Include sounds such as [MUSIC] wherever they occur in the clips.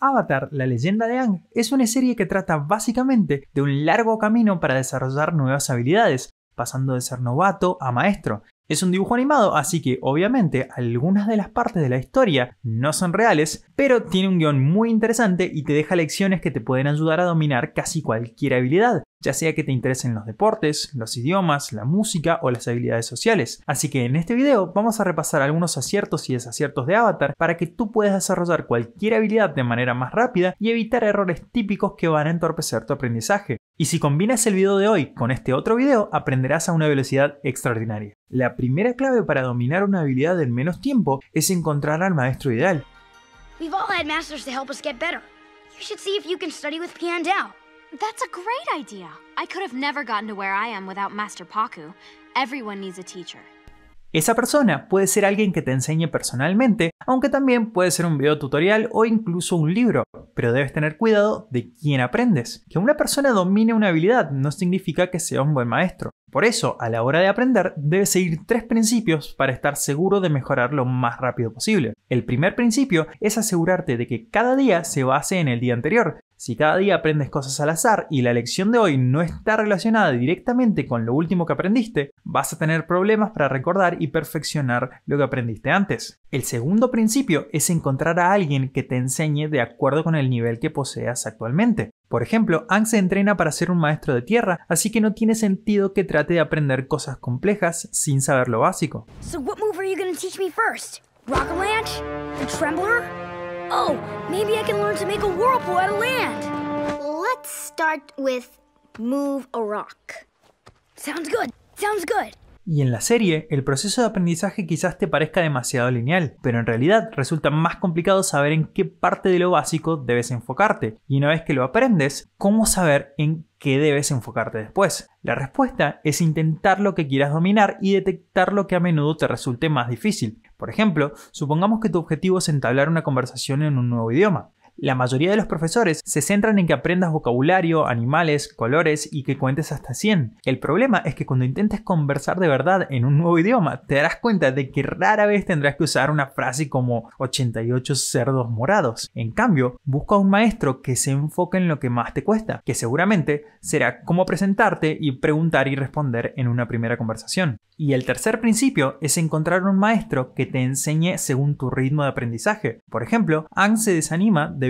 Avatar, la leyenda de Aang, es una serie que trata básicamente de un largo camino para desarrollar nuevas habilidades, pasando de ser novato a maestro. Es un dibujo animado, así que obviamente algunas de las partes de la historia no son reales, pero tiene un guión muy interesante y te deja lecciones que te pueden ayudar a dominar casi cualquier habilidad, ya sea que te interesen los deportes, los idiomas, la música o las habilidades sociales. Así que en este video vamos a repasar algunos aciertos y desaciertos de Avatar para que tú puedas desarrollar cualquier habilidad de manera más rápida y evitar errores típicos que van a entorpecer tu aprendizaje. Y si combinas el video de hoy con este otro video, aprenderás a una velocidad extraordinaria. La primera clave para dominar una habilidad en menos tiempo es encontrar al maestro ideal. We've all had masters to help us get better. You should see if you can study with That's Esa persona puede ser alguien que te enseñe personalmente, aunque también puede ser un video tutorial o incluso un libro, pero debes tener cuidado de quién aprendes. Que una persona domine una habilidad no significa que sea un buen maestro. Por eso, a la hora de aprender, debes seguir tres principios para estar seguro de mejorar lo más rápido posible. El primer principio es asegurarte de que cada día se base en el día anterior. Si cada día aprendes cosas al azar y la lección de hoy no está relacionada directamente con lo último que aprendiste, vas a tener problemas para recordar y perfeccionar lo que aprendiste antes. El segundo principio es encontrar a alguien que te enseñe de acuerdo con el nivel que poseas actualmente. Por ejemplo, Ang se entrena para ser un maestro de tierra, así que no tiene sentido que trate de aprender cosas complejas sin saber lo básico. So what move are you gonna teach me first? The Trembler? Oh, maybe I can learn to make a whirlpool out of land. Let's start with move a rock. Sounds good. Sounds good. Y en la serie, el proceso de aprendizaje quizás te parezca demasiado lineal, pero en realidad resulta más complicado saber en qué parte de lo básico debes enfocarte, y una vez que lo aprendes, cómo saber en qué debes enfocarte después. La respuesta es intentar lo que quieras dominar y detectar lo que a menudo te resulte más difícil. Por ejemplo, supongamos que tu objetivo es entablar una conversación en un nuevo idioma. La mayoría de los profesores se centran en que aprendas vocabulario, animales, colores y que cuentes hasta 100. El problema es que cuando intentes conversar de verdad en un nuevo idioma, te darás cuenta de que rara vez tendrás que usar una frase como 88 cerdos morados. En cambio, busca un maestro que se enfoque en lo que más te cuesta, que seguramente será cómo presentarte y preguntar y responder en una primera conversación. Y el tercer principio es encontrar un maestro que te enseñe según tu ritmo de aprendizaje. Por ejemplo, Ang se desanima de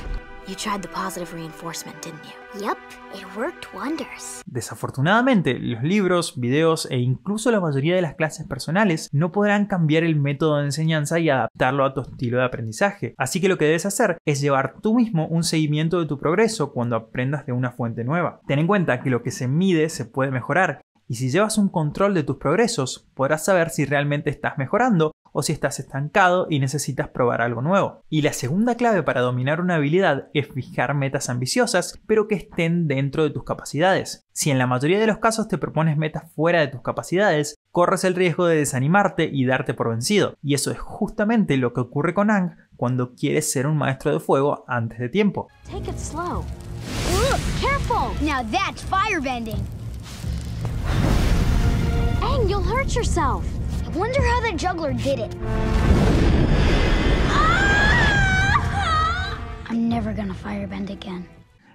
Desafortunadamente, los libros, videos e incluso la mayoría de las clases personales no podrán cambiar el método de enseñanza y adaptarlo a tu estilo de aprendizaje. Así que lo que debes hacer es llevar tú mismo un seguimiento de tu progreso cuando aprendas de una fuente nueva. Ten en cuenta que lo que se mide se puede mejorar y si llevas un control de tus progresos, podrás saber si realmente estás mejorando o si estás estancado y necesitas probar algo nuevo. Y la segunda clave para dominar una habilidad es fijar metas ambiciosas, pero que estén dentro de tus capacidades. Si en la mayoría de los casos te propones metas fuera de tus capacidades, corres el riesgo de desanimarte y darte por vencido. Y eso es justamente lo que ocurre con Ang cuando quieres ser un maestro de fuego antes de tiempo. Ah!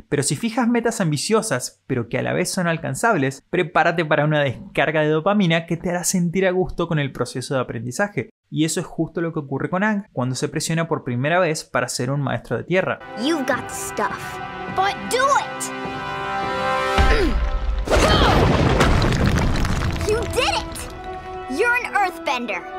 Pero si fijas metas ambiciosas, pero que a la vez son alcanzables, prepárate para una descarga de dopamina que te hará sentir a gusto con el proceso de aprendizaje. Y eso es justo lo que ocurre con Ang cuando se presiona por primera vez para ser un maestro de tierra. You've got stuff, but do it. [CLEARS THROAT] You did it. earthbender.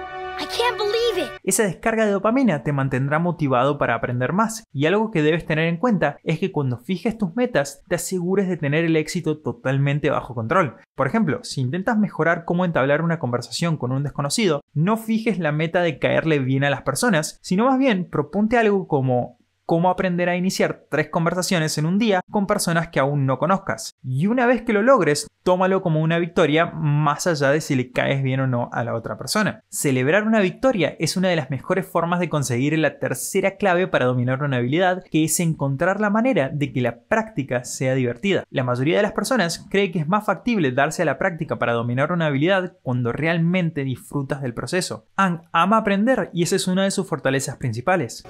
Esa descarga de dopamina te mantendrá motivado para aprender más. Y algo que debes tener en cuenta es que cuando fijes tus metas, te asegures de tener el éxito totalmente bajo control. Por ejemplo, si intentas mejorar cómo entablar una conversación con un desconocido, no fijes la meta de caerle bien a las personas, sino más bien propunte algo como cómo aprender a iniciar tres conversaciones en un día con personas que aún no conozcas. Y una vez que lo logres, tómalo como una victoria más allá de si le caes bien o no a la otra persona. Celebrar una victoria es una de las mejores formas de conseguir la tercera clave para dominar una habilidad, que es encontrar la manera de que la práctica sea divertida. La mayoría de las personas cree que es más factible darse a la práctica para dominar una habilidad cuando realmente disfrutas del proceso. Ang ama aprender y esa es una de sus fortalezas principales.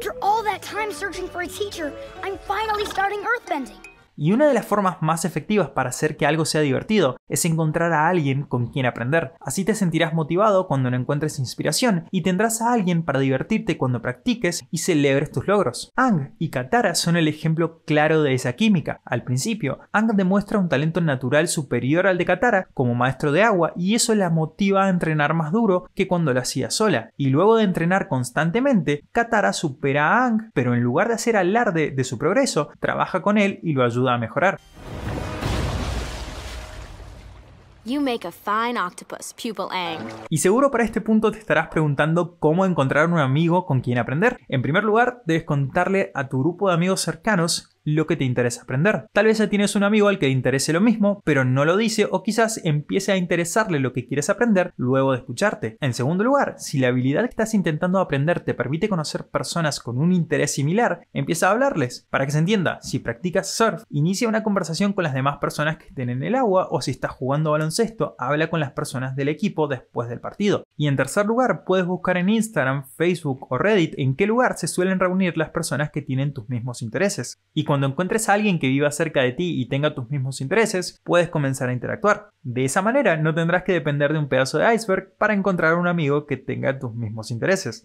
After all that time searching for a teacher, I'm finally starting earthbending. Y una de las formas más efectivas para hacer que algo sea divertido es encontrar a alguien con quien aprender. Así te sentirás motivado cuando no encuentres inspiración y tendrás a alguien para divertirte cuando practiques y celebres tus logros. Ang y Katara son el ejemplo claro de esa química. Al principio, Ang demuestra un talento natural superior al de Katara como maestro de agua y eso la motiva a entrenar más duro que cuando lo hacía sola. Y luego de entrenar constantemente, Katara supera a Ang, pero en lugar de hacer alarde de su progreso, trabaja con él y lo ayuda a mejorar. Y seguro para este punto te estarás preguntando cómo encontrar un amigo con quien aprender. En primer lugar, debes contarle a tu grupo de amigos cercanos lo que te interesa aprender. Tal vez ya tienes un amigo al que le interese lo mismo, pero no lo dice o quizás empiece a interesarle lo que quieres aprender luego de escucharte. En segundo lugar, si la habilidad que estás intentando aprender te permite conocer personas con un interés similar, empieza a hablarles. Para que se entienda, si practicas surf, inicia una conversación con las demás personas que estén en el agua o si estás jugando baloncesto, habla con las personas del equipo después del partido. Y en tercer lugar, puedes buscar en Instagram, Facebook o Reddit en qué lugar se suelen reunir las personas que tienen tus mismos intereses cuando encuentres a alguien que viva cerca de ti y tenga tus mismos intereses, puedes comenzar a interactuar. De esa manera no tendrás que depender de un pedazo de iceberg para encontrar un amigo que tenga tus mismos intereses.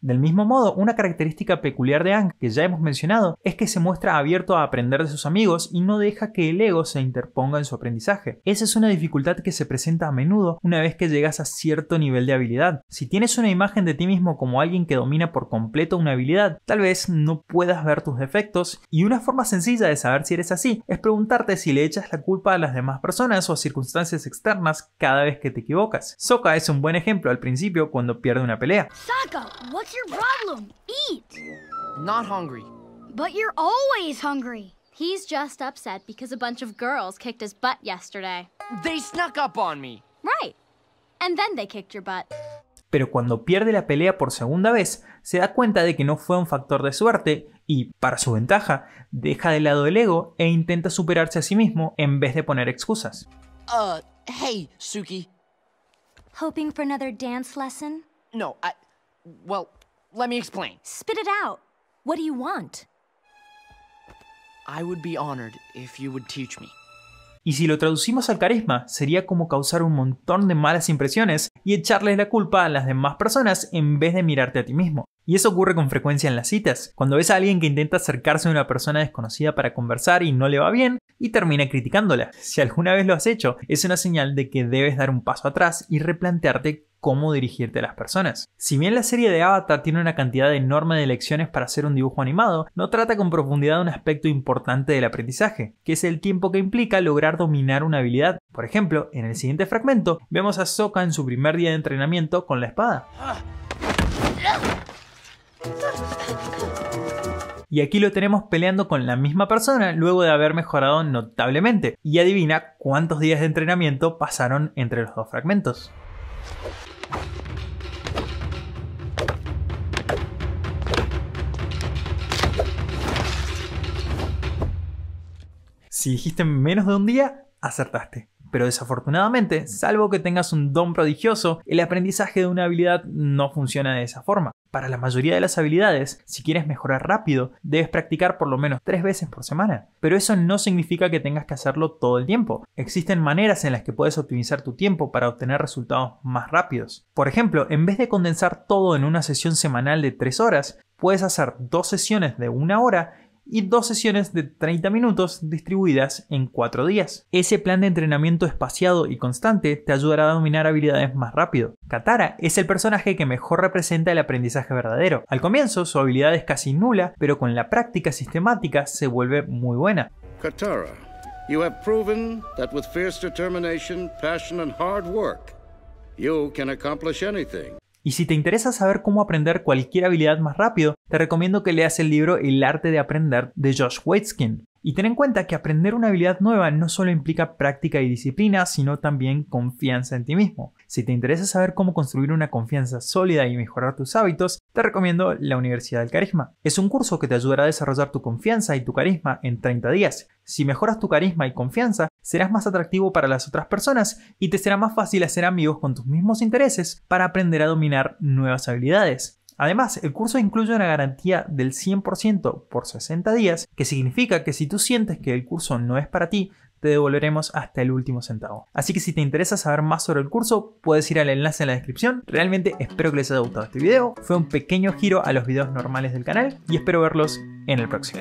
Del mismo modo, una característica peculiar de Ang, que ya hemos mencionado, es que se muestra abierto a aprender de sus amigos y no deja que el ego se interponga en su aprendizaje. Esa es una dificultad que se presenta a menudo una vez que llegas a cierto nivel de habilidad. Si tienes una imagen de ti mismo como alguien que domina por completo una habilidad, tal vez no puedas ver tus defectos y una forma sencilla de saber si eres así es preguntarte si le echas la culpa a las demás personas o a circunstancias externas cada vez que te equivocas. Sokka es un buen ejemplo al principio cuando pierde una pelea. What's your problem? Eat! Not hungry. But you're always hungry. He's just upset because a bunch of girls kicked his butt yesterday. They snuck up on me. Right. And then they kicked your butt. Pero cuando pierde la pelea por segunda vez, se da cuenta de que no fue un factor de suerte y, para su ventaja, deja de lado el ego e intenta superarse a sí mismo en vez de poner excusas. Uh, hey, Suki. Hoping for another dance lesson? No, I. Well, Let me explain. What you Y si lo traducimos al carisma, sería como causar un montón de malas impresiones y echarles la culpa a las demás personas en vez de mirarte a ti mismo. Y eso ocurre con frecuencia en las citas, cuando ves a alguien que intenta acercarse a una persona desconocida para conversar y no le va bien, y termina criticándola. Si alguna vez lo has hecho, es una señal de que debes dar un paso atrás y replantearte cómo dirigirte a las personas. Si bien la serie de Avatar tiene una cantidad enorme de lecciones para hacer un dibujo animado, no trata con profundidad un aspecto importante del aprendizaje, que es el tiempo que implica lograr dominar una habilidad. Por ejemplo, en el siguiente fragmento vemos a Sokka en su primer día de entrenamiento con la espada. Ah. Y aquí lo tenemos peleando con la misma persona luego de haber mejorado notablemente. Y adivina cuántos días de entrenamiento pasaron entre los dos fragmentos. Si dijiste menos de un día, acertaste. Pero desafortunadamente, mm. salvo que tengas un don prodigioso, el aprendizaje de una habilidad no funciona de esa forma. Para la mayoría de las habilidades, si quieres mejorar rápido, debes practicar por lo menos tres veces por semana. Pero eso no significa que tengas que hacerlo todo el tiempo. Existen maneras en las que puedes optimizar tu tiempo para obtener resultados más rápidos. Por ejemplo, en vez de condensar todo en una sesión semanal de tres horas, puedes hacer dos sesiones de una hora y dos sesiones de 30 minutos distribuidas en 4 días. Ese plan de entrenamiento espaciado y constante te ayudará a dominar habilidades más rápido. Katara es el personaje que mejor representa el aprendizaje verdadero. Al comienzo su habilidad es casi nula, pero con la práctica sistemática se vuelve muy buena. Katara, you have proven that with fierce determination, passion and hard work, you can accomplish anything. Y si te interesa saber cómo aprender cualquier habilidad más rápido, te recomiendo que leas el libro El arte de aprender de Josh Waitzkin. Y ten en cuenta que aprender una habilidad nueva no solo implica práctica y disciplina, sino también confianza en ti mismo. Si te interesa saber cómo construir una confianza sólida y mejorar tus hábitos, te recomiendo la Universidad del Carisma. Es un curso que te ayudará a desarrollar tu confianza y tu carisma en 30 días. Si mejoras tu carisma y confianza, serás más atractivo para las otras personas y te será más fácil hacer amigos con tus mismos intereses para aprender a dominar nuevas habilidades. Además, el curso incluye una garantía del 100% por 60 días, que significa que si tú sientes que el curso no es para ti, te devolveremos hasta el último centavo. Así que si te interesa saber más sobre el curso, puedes ir al enlace en la descripción. Realmente espero que les haya gustado este video. Fue un pequeño giro a los videos normales del canal y espero verlos en el próximo.